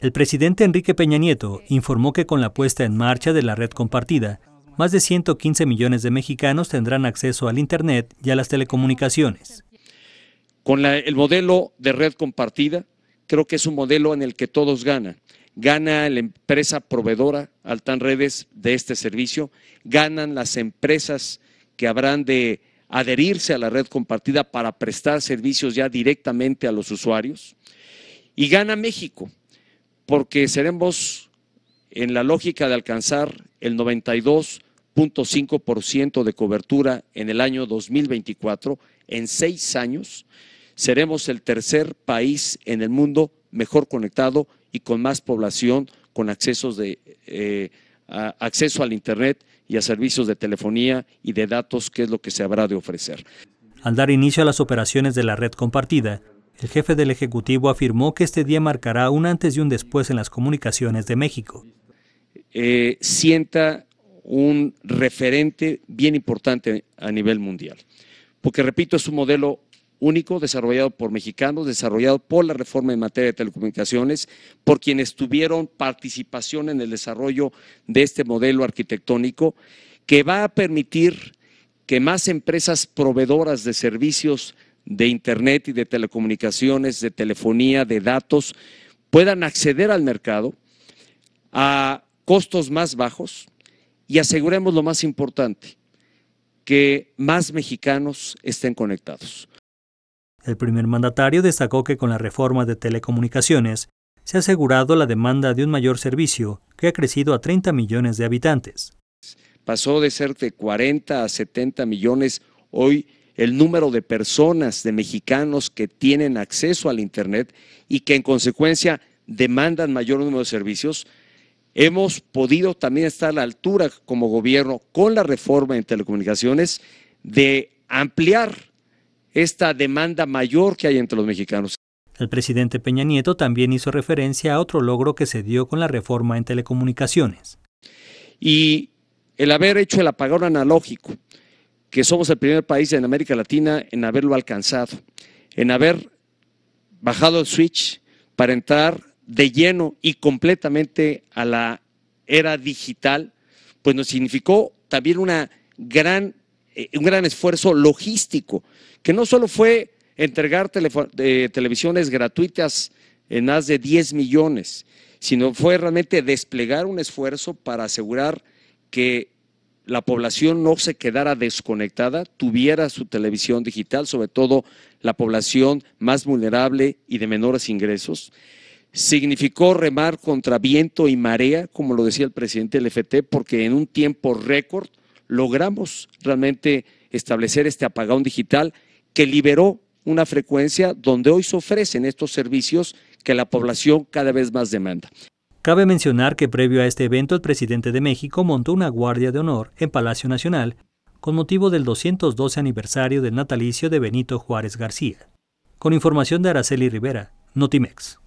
El presidente Enrique Peña Nieto informó que con la puesta en marcha de la red compartida, más de 115 millones de mexicanos tendrán acceso al Internet y a las telecomunicaciones. Con el modelo de red compartida, creo que es un modelo en el que todos ganan. Gana la empresa proveedora, Altan Redes, de este servicio, ganan las empresas que habrán de adherirse a la red compartida para prestar servicios ya directamente a los usuarios y gana México porque seremos en la lógica de alcanzar el 92.5% de cobertura en el año 2024, en seis años, seremos el tercer país en el mundo mejor conectado y con más población con accesos de, eh, acceso al Internet y a servicios de telefonía y de datos, que es lo que se habrá de ofrecer. Al dar inicio a las operaciones de la red compartida, el jefe del Ejecutivo afirmó que este día marcará un antes y un después en las comunicaciones de México. Eh, sienta un referente bien importante a nivel mundial, porque repito, es un modelo único desarrollado por mexicanos, desarrollado por la reforma en materia de telecomunicaciones, por quienes tuvieron participación en el desarrollo de este modelo arquitectónico, que va a permitir que más empresas proveedoras de servicios de Internet y de telecomunicaciones, de telefonía, de datos, puedan acceder al mercado a costos más bajos y aseguremos lo más importante, que más mexicanos estén conectados. El primer mandatario destacó que con la reforma de telecomunicaciones se ha asegurado la demanda de un mayor servicio que ha crecido a 30 millones de habitantes. Pasó de ser de 40 a 70 millones, hoy el número de personas, de mexicanos que tienen acceso al Internet y que en consecuencia demandan mayor número de servicios, hemos podido también estar a la altura como gobierno con la reforma en telecomunicaciones de ampliar esta demanda mayor que hay entre los mexicanos. El presidente Peña Nieto también hizo referencia a otro logro que se dio con la reforma en telecomunicaciones. Y el haber hecho el apagón analógico, que somos el primer país en América Latina en haberlo alcanzado, en haber bajado el switch para entrar de lleno y completamente a la era digital, pues nos significó también una gran, eh, un gran esfuerzo logístico, que no solo fue entregar eh, televisiones gratuitas en más de 10 millones, sino fue realmente desplegar un esfuerzo para asegurar que la población no se quedara desconectada, tuviera su televisión digital, sobre todo la población más vulnerable y de menores ingresos. Significó remar contra viento y marea, como lo decía el presidente del FT, porque en un tiempo récord logramos realmente establecer este apagón digital que liberó una frecuencia donde hoy se ofrecen estos servicios que la población cada vez más demanda. Cabe mencionar que previo a este evento el presidente de México montó una guardia de honor en Palacio Nacional con motivo del 212 aniversario del natalicio de Benito Juárez García. Con información de Araceli Rivera, Notimex.